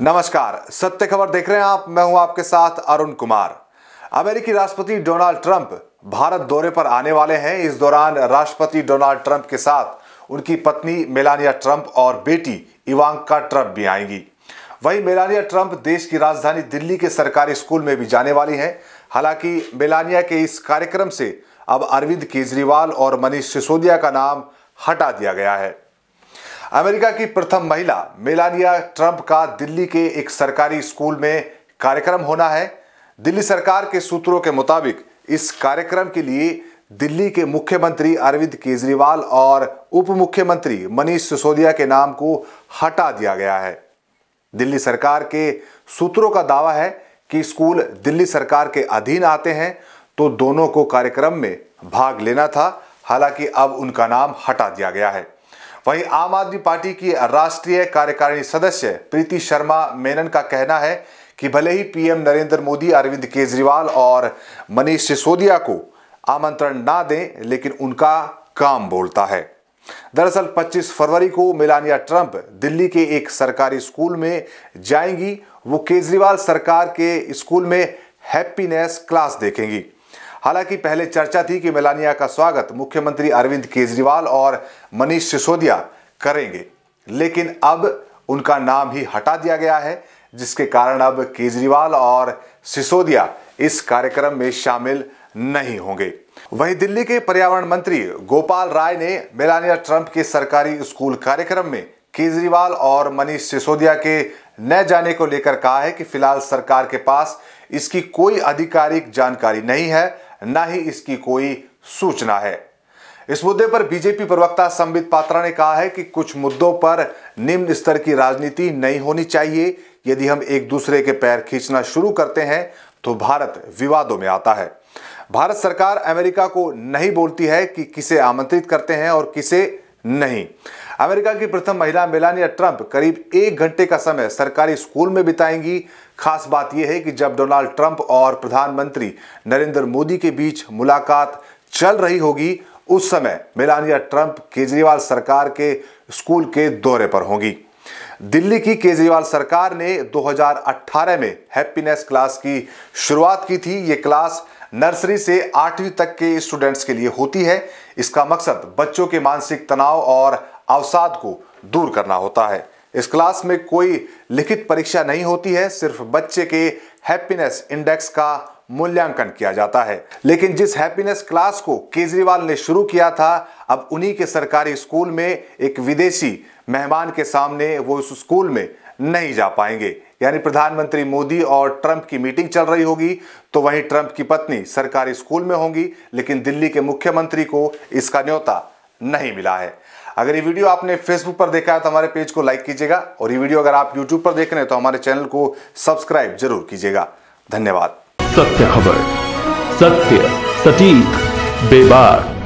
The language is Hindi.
नमस्कार सत्य खबर देख रहे हैं आप मैं हूं आपके साथ अरुण कुमार अमेरिकी राष्ट्रपति डोनाल्ड ट्रंप भारत दौरे पर आने वाले हैं इस दौरान राष्ट्रपति डोनाल्ड ट्रंप के साथ उनकी पत्नी मेलानिया ट्रंप और बेटी इवांका ट्रंप भी आएंगी वहीं मेलानिया ट्रंप देश की राजधानी दिल्ली के सरकारी स्कूल में भी जाने वाली हैं हालांकि मेलानिया के इस कार्यक्रम से अब अरविंद केजरीवाल और मनीष सिसोदिया का नाम हटा दिया गया है अमेरिका की प्रथम महिला मेलानिया ट्रंप का दिल्ली के एक सरकारी स्कूल में कार्यक्रम होना है दिल्ली सरकार के सूत्रों के मुताबिक इस कार्यक्रम के लिए दिल्ली के मुख्यमंत्री अरविंद केजरीवाल और उप मुख्यमंत्री मनीष सिसोदिया के नाम को हटा दिया गया है दिल्ली सरकार के सूत्रों का दावा है कि स्कूल दिल्ली सरकार के अधीन आते हैं तो दोनों को कार्यक्रम में भाग लेना था हालांकि अब उनका नाम हटा दिया गया है वहीं आम आदमी पार्टी की राष्ट्रीय कार्यकारिणी सदस्य प्रीति शर्मा मेनन का कहना है कि भले ही पीएम नरेंद्र मोदी अरविंद केजरीवाल और मनीष सिसोदिया को आमंत्रण ना दें लेकिन उनका काम बोलता है दरअसल 25 फरवरी को मिलानिया ट्रंप दिल्ली के एक सरकारी स्कूल में जाएंगी वो केजरीवाल सरकार के स्कूल में हैप्पीनेस क्लास देखेंगी हालांकि पहले चर्चा थी कि मेलानिया का स्वागत मुख्यमंत्री अरविंद केजरीवाल और मनीष सिसोदिया करेंगे लेकिन अब उनका नाम ही हटा दिया गया है जिसके कारण अब केजरीवाल और सिसोदिया इस कार्यक्रम में शामिल नहीं होंगे वहीं दिल्ली के पर्यावरण मंत्री गोपाल राय ने मेलानिया ट्रंप के सरकारी स्कूल कार्यक्रम में केजरीवाल और मनीष सिसोदिया के न जाने को लेकर कहा है कि फिलहाल सरकार के पास इसकी कोई आधिकारिक जानकारी नहीं है न ही इसकी कोई सूचना है इस मुद्दे पर बीजेपी प्रवक्ता संबित पात्रा ने कहा है कि कुछ मुद्दों पर निम्न स्तर की राजनीति नहीं होनी चाहिए यदि हम एक दूसरे के पैर खींचना शुरू करते हैं तो भारत विवादों में आता है भारत सरकार अमेरिका को नहीं बोलती है कि किसे आमंत्रित करते हैं और किसे नहीं अमेरिका की प्रथम महिला मेलानिया ट्रंप करीब एक घंटे का समय सरकारी स्कूल में बिताएंगी खास बात यह है कि जब डोनाल्ड ट्रंप और प्रधानमंत्री नरेंद्र मोदी के बीच मुलाकात चल रही होगी उस समय मेलानिया ट्रंप केजरीवाल सरकार के स्कूल के दौरे पर होंगी दिल्ली की केजरीवाल सरकार ने 2018 में हैप्पीनेस क्लास की शुरुआत की थी ये क्लास नर्सरी से आठवीं तक के स्टूडेंट्स के लिए होती है इसका मकसद बच्चों के मानसिक तनाव और अवसाद को दूर करना होता है इस क्लास में कोई लिखित परीक्षा नहीं होती है सिर्फ बच्चे के हैप्पीनेस इंडेक्स का मूल्यांकन किया जाता है लेकिन जिस हैप्पीनेस क्लास को केजरीवाल ने शुरू किया था अब उन्हीं के सरकारी स्कूल में एक विदेशी मेहमान के सामने वो उस स्कूल में नहीं जा पाएंगे यानी प्रधानमंत्री मोदी और ट्रंप की मीटिंग चल रही होगी तो वहीं ट्रंप की पत्नी सरकारी स्कूल में होंगी लेकिन दिल्ली के मुख्यमंत्री को इसका न्योता नहीं मिला है अगर ये वीडियो आपने फेसबुक पर देखा है तो हमारे पेज को लाइक कीजिएगा और ये वीडियो अगर आप यूट्यूब पर देख रहे हैं तो हमारे चैनल को सब्सक्राइब जरूर कीजिएगा धन्यवाद सत्य खबर सत्य सटीक बेबार